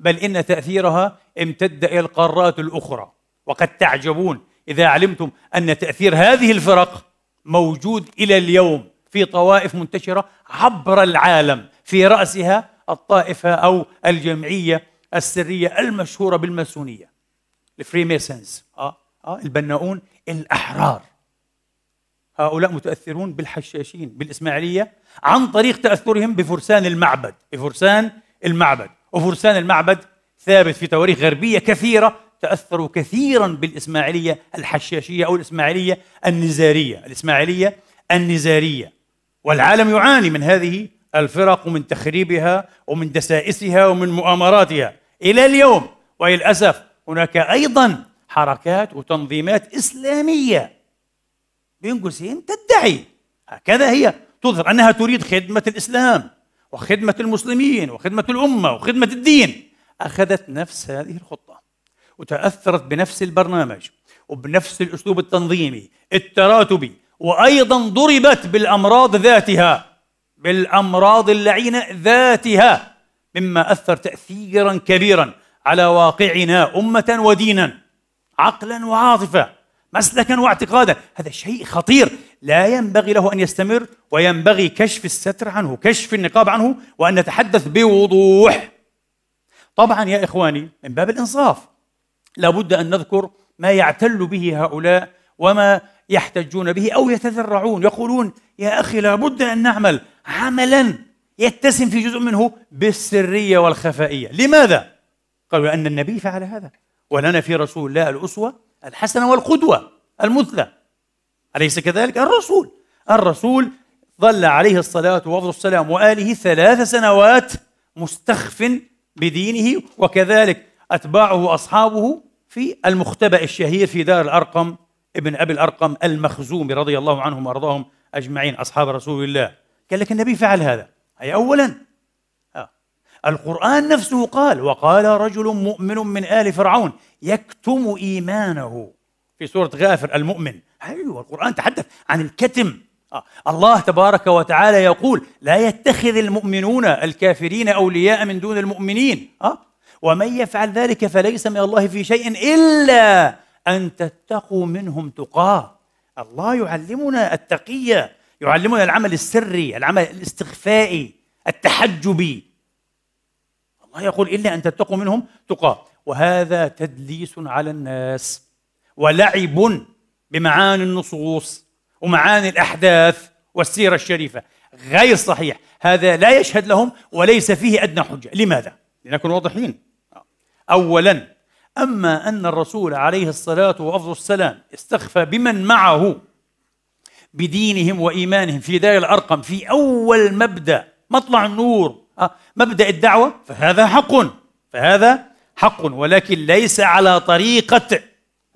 بل إن تأثيرها امتد إلى القارات الأخرى وقد تعجبون إذا علمتم أن تأثير هذه الفرق موجود إلى اليوم في طوائف منتشرة عبر العالم في رأسها الطائفة أو الجمعية السرية المشهورة بالماسونية الفريميسنز آه آه البناؤون الأحرار هؤلاء متأثرون بالحشاشين بالإسماعيلية عن طريق تأثرهم بفرسان المعبد بفرسان المعبد وفرسان المعبد ثابت في تواريخ غربية كثيرة تأثروا كثيرا بالإسماعيلية الحشاشية أو الإسماعيلية النزارية الإسماعيلية النزارية والعالم يعاني من هذه الفرق ومن تخريبها ومن دسائسها ومن مؤامراتها إلى اليوم وللأسف هناك أيضا حركات وتنظيمات إسلامية بين قوسين تدعي هكذا هي تظهر أنها تريد خدمة الإسلام وخدمة المسلمين وخدمة الأمة وخدمة الدين أخذت نفس هذه الخطة وتأثرت بنفس البرنامج وبنفس الأسلوب التنظيمي التراتبي وأيضا ضربت بالأمراض ذاتها بالأمراض اللعينة ذاتها مما أثر تأثيرا كبيرا على واقعنا أمة ودينا عقلا وعاطفة مسلكا واعتقادا هذا شيء خطير لا ينبغي له أن يستمر وينبغي كشف الستر عنه كشف النقاب عنه وأن نتحدث بوضوح طبعا يا إخواني من باب الإنصاف لابد أن نذكر ما يعتل به هؤلاء وما يحتجون به أو يتذرعون يقولون يا أخي لابد أن نعمل عملا يتسم في جزء منه بالسرية والخفائية لماذا؟ قالوا لأن النبي فعل هذا ولنا في رسول الله الأسوة الحسنة والقدوة المثلى أليس كذلك الرسول الرسول ظل عليه الصلاة والسلام السلام وآله ثلاث سنوات مستخف بدينه وكذلك أتباعه وأصحابه في المختبأ الشهير في دار الأرقم ابن أبي الأرقم المخزومي رضي الله عنهم وأرضاهم أجمعين أصحاب رسول الله قال لك النبي فعل هذا أي أولا القرآن نفسه قال وقال رجل مؤمن من آل فرعون يكتم إيمانه في سورة غافر المؤمن أيوة القرآن تحدث عن الكتم آه، الله تبارك وتعالى يقول لا يتخذ المؤمنون الكافرين أولياء من دون المؤمنين آه، ومن يفعل ذلك فليس من الله في شيء إلا أن تتقوا منهم تقاه الله يعلمنا التقية يعلمنا العمل السري العمل الاستخفائي التحجبي يقول إلا أن تتقوا منهم تقى وهذا تدليس على الناس ولعب بمعاني النصوص ومعاني الأحداث والسيرة الشريفة غير صحيح هذا لا يشهد لهم وليس فيه أدنى حجة لماذا؟ لنكن واضحين أولا أما أن الرسول عليه الصلاة وأفضل السلام استخفى بمن معه بدينهم وإيمانهم في دار الأرقم في أول مبدأ مطلع النور آه، مبدأ الدعوة فهذا حق فهذا حق ولكن ليس على طريقة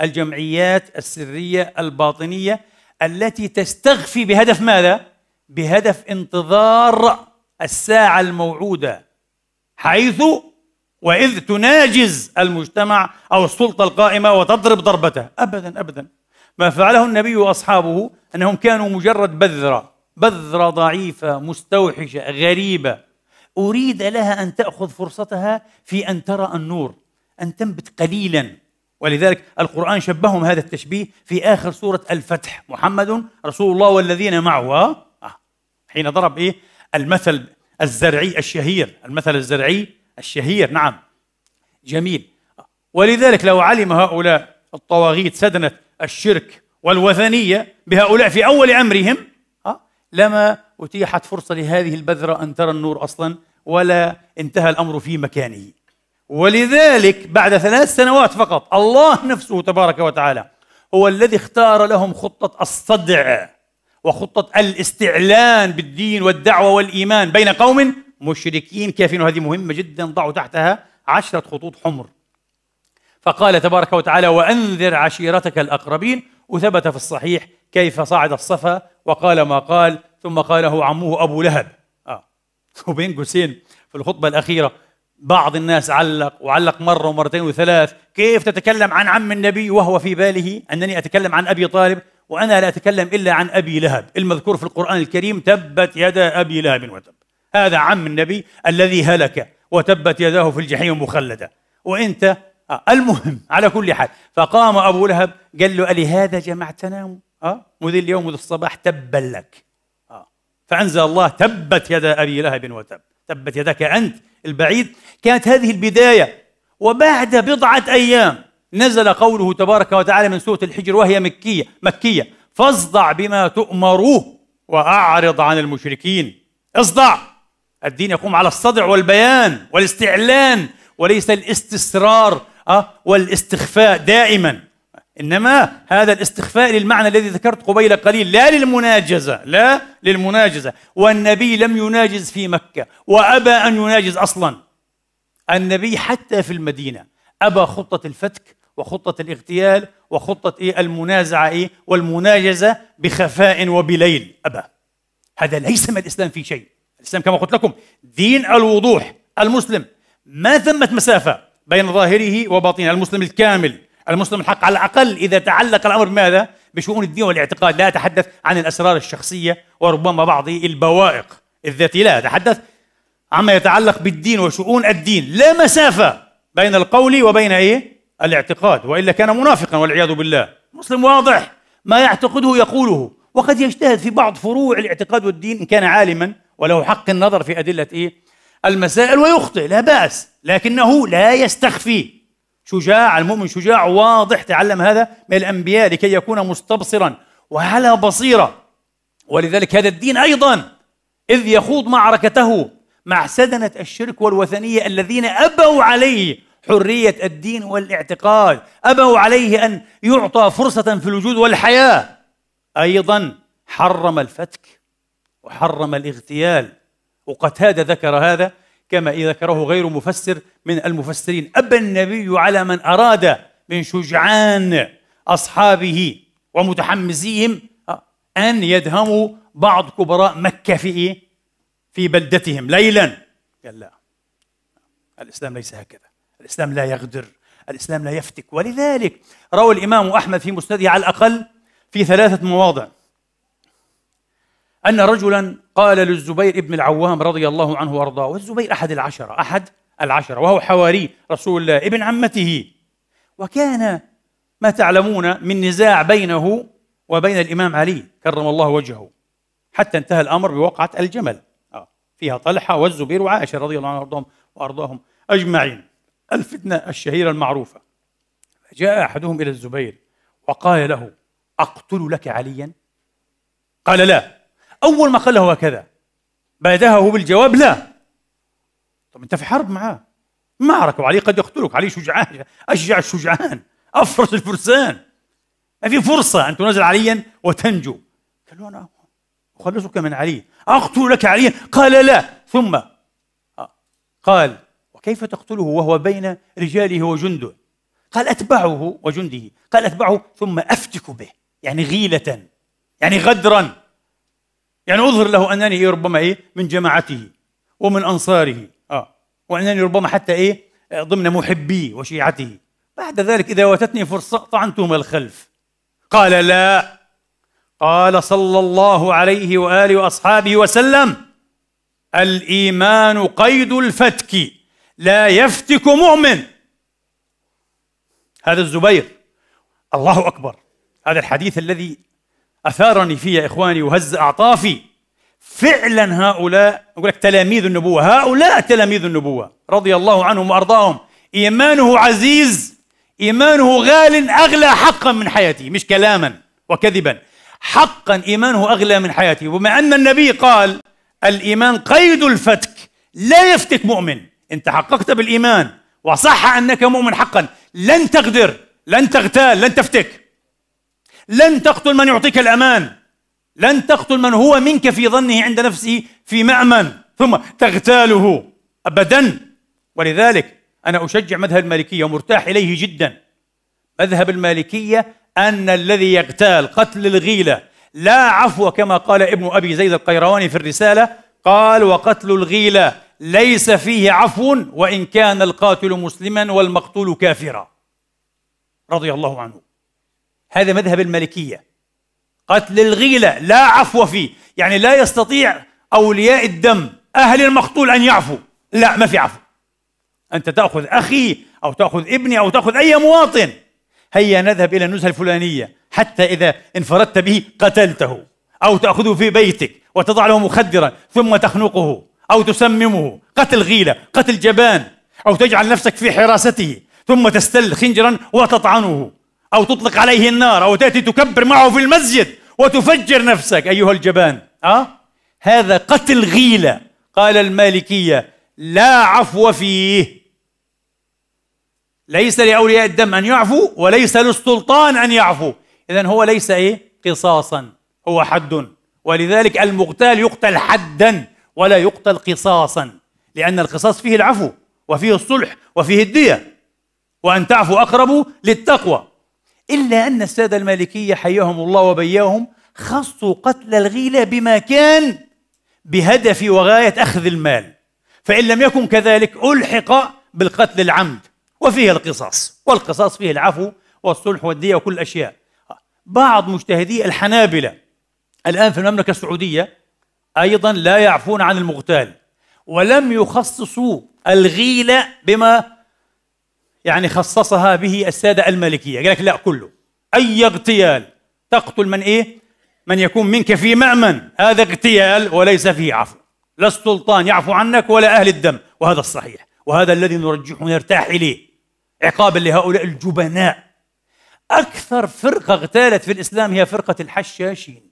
الجمعيات السرية الباطنية التي تستخفي بهدف ماذا؟ بهدف انتظار الساعة الموعودة حيث وإذ تناجز المجتمع أو السلطة القائمة وتضرب ضربته أبدا أبدا ما فعله النبي وأصحابه أنهم كانوا مجرد بذرة بذرة ضعيفة مستوحشة غريبة أريد لها أن تأخذ فرصتها في أن ترى النور أن تنبت قليلا ولذلك القرآن شبههم هذا التشبيه في آخر سورة الفتح محمد رسول الله والذين معه آه. حين ضرب إيه المثل الزرعي الشهير المثل الزرعي الشهير نعم جميل ولذلك لو علم هؤلاء الطواغيت سدنة الشرك والوثنية بهؤلاء في أول أمرهم آه، لما أتيحت فرصة لهذه البذرة أن ترى النور أصلا ولا انتهى الأمر في مكانه ولذلك بعد ثلاث سنوات فقط الله نفسه تبارك وتعالى هو الذي اختار لهم خطة الصدع وخطة الاستعلان بالدين والدعوة والإيمان بين قوم مشركين كافرين وهذه مهمة جدا ضعوا تحتها عشرة خطوط حمر فقال تبارك وتعالى وأنذر عشيرتك الأقربين وثبت في الصحيح كيف صعد الصفا وقال ما قال ثم قاله عمه أبو لهب وبين قوسين في الخطبة الأخيرة بعض الناس علق وعلق مرة ومرتين وثلاث كيف تتكلم عن عم النبي وهو في باله أنني أتكلم عن أبي طالب وأنا لا أتكلم إلا عن أبي لهب المذكور في القرآن الكريم تبت يدا أبي لهب وتب هذا عم النبي الذي هلك وتبت يداه في الجحيم مخلدة وأنت آه المهم على كل حال فقام أبو لهب قال له ألهذا جمعتنا آه مذي اليوم مذي الصباح تبا لك فأنزل الله تبت يدا أبي لهب وتب تبت يدك أنت البعيد كانت هذه البداية وبعد بضعة أيام نزل قوله تبارك وتعالى من سورة الحجر وهي مكية مكية فاصدع بما تؤمروه وأعرض عن المشركين اصدع الدين يقوم على الصدع والبيان والاستعلان وليس الاستسرار آه، والاستخفاء دائما إنما هذا الاستخفاء للمعنى الذي ذكرت قبيل قليل لا للمناجزة لا للمناجزة والنبي لم يناجز في مكة وأبى أن يناجز أصلا النبي حتى في المدينة أبى خطة الفتك وخطة الاغتيال وخطة إيه؟ المنازعة إيه والمناجزة بخفاء وبليل أبى هذا ليس من الإسلام في شيء الإسلام كما قلت لكم دين الوضوح المسلم ما ثمة مسافة بين ظاهره وباطنه المسلم الكامل المسلم الحق على الأقل إذا تعلق الأمر بماذا؟ بشؤون الدين والاعتقاد لا أتحدث عن الأسرار الشخصية وربما بعض البوائق الذاتية لا أتحدث عما يتعلق بالدين وشؤون الدين لا مسافة بين القول وبين إيه؟ الاعتقاد وإلا كان منافقا والعياذ بالله مسلم واضح ما يعتقده يقوله وقد يجتهد في بعض فروع الاعتقاد والدين إن كان عالما وله حق النظر في أدلة إيه؟ المسائل ويخطئ لا بأس لكنه لا يستخفي شجاع المؤمن شجاع واضح تعلم هذا من الأنبياء لكي يكون مستبصرا وعلى بصيرة ولذلك هذا الدين أيضا إذ يخوض معركته مع سدنة الشرك والوثنية الذين أبوا عليه حرية الدين والاعتقاد أبوا عليه أن يعطى فرصة في الوجود والحياة أيضا حرم الفتك وحرم الاغتيال وقتاد ذكر هذا كما إذا ذكره غير مفسر من المفسرين أبى النبي على من أراد من شجعان أصحابه ومتحمسيهم أن يدهموا بعض كبراء مكة في إيه؟ في بلدتهم ليلا قال لا الإسلام ليس هكذا الإسلام لا يغدر الإسلام لا يفتك ولذلك روى الإمام أحمد في مستدعي على الأقل في ثلاثة مواضع أن رجلا قال للزبير ابن العوام رضي الله عنه وأرضاه والزبير أحد العشرة أحد العشرة وهو حواري رسول الله ابن عمته وكان ما تعلمون من نزاع بينه وبين الإمام علي كرم الله وجهه حتى انتهى الأمر بوقعة الجمل آه، فيها طلحة والزبير وعائشة رضي الله عنهم وأرضاهم أجمعين الفتنة الشهيرة المعروفة جاء أحدهم إلى الزبير وقال له أقتل لك عليا قال لا أول ما قال له هكذا هو بالجواب لا طب أنت في حرب معاه معركة وعليه قد يقتلك عليه شجعان أشجع الشجعان أفرس الفرسان ما في فرصة أن تنزل عليا وتنجو قال له أنا أخلصك من علي أقتل لك عليا قال لا ثم آه، قال وكيف تقتله وهو بين رجاله وجنده قال أتبعه وجنده قال أتبعه ثم أفتك به يعني غيلة يعني غدرا يعني أظهر له أنني إيه، ربما إيه من جماعته ومن أنصاره آه وأنني ربما حتى إيه ضمن محبيه وشيعته بعد ذلك إذا واتتني فرصة طعنتهم الخلف قال لا قال صلى الله عليه وآله وأصحابه وسلم الإيمان قيد الفتك لا يفتك مؤمن هذا الزبير الله أكبر هذا الحديث الذي اثارني فيه يا اخواني وهز اعطافي فعلا هؤلاء اقول لك تلاميذ النبوه هؤلاء تلاميذ النبوه رضي الله عنهم وارضاهم ايمانه عزيز ايمانه غال اغلى حقا من حياتي مش كلاما وكذبا حقا ايمانه اغلى من حياتي وبما ان النبي قال الايمان قيد الفتك لا يفتك مؤمن ان تحققت بالايمان وصح انك مؤمن حقا لن تغدر لن تغتال لن تفتك لن تقتل من يعطيك الأمان لن تقتل من هو منك في ظنه عند نفسه في مأمن ثم تغتاله أبدا ولذلك أنا أشجع مذهب المالكية ومرتاح إليه جدا مذهب المالكية أن الذي يغتال قتل الغيلة لا عفو كما قال ابن أبي زيد القيرواني في الرسالة قال وقتل الغيلة ليس فيه عفو وإن كان القاتل مسلما والمقتول كافرا رضي الله عنه هذا مذهب المالكية قتل الغيلة لا عفو فيه يعني لا يستطيع أولياء الدم أهل المقتول أن يعفو لا ما في عفو أنت تأخذ أخي أو تأخذ ابني أو تأخذ أي مواطن هيا نذهب إلى النزهة الفلانية حتى إذا انفردت به قتلته أو تأخذه في بيتك وتضع له مخدرا ثم تخنقه أو تسممه قتل غيلة قتل جبان أو تجعل نفسك في حراسته ثم تستل خنجرا وتطعنه أو تطلق عليه النار أو تأتي تكبر معه في المسجد وتفجر نفسك أيها الجبان أه؟ هذا قتل غيلة قال المالكية لا عفو فيه ليس لأولياء الدم أن يعفو وليس للسلطان أن يعفو إذا هو ليس إيه قصاصا هو حد ولذلك المغتال يقتل حدا ولا يقتل قصاصا لأن القصاص فيه العفو وفيه الصلح وفيه الدية وأن تعفو أقرب للتقوى إلا أن السادة المالكية حياهم الله وبياهم خصوا قتل الغيلة بما كان بهدف وغاية أخذ المال فإن لم يكن كذلك ألحق بالقتل العمد وفيه القصاص والقصاص فيه العفو والصلح والدية وكل الأشياء بعض مجتهدي الحنابلة الآن في المملكة السعودية أيضا لا يعفون عن المغتال ولم يخصصوا الغيلة بما يعني خصصها به السادة المالكية قال لك لا كله أي اغتيال تقتل من إيه؟ من يكون منك في مأمن هذا اغتيال وليس فيه عفو لا السلطان يعفو عنك ولا أهل الدم وهذا الصحيح وهذا الذي نرجحه ونرتاح إليه عقابا لهؤلاء الجبناء أكثر فرقة اغتالت في الإسلام هي فرقة الحشاشين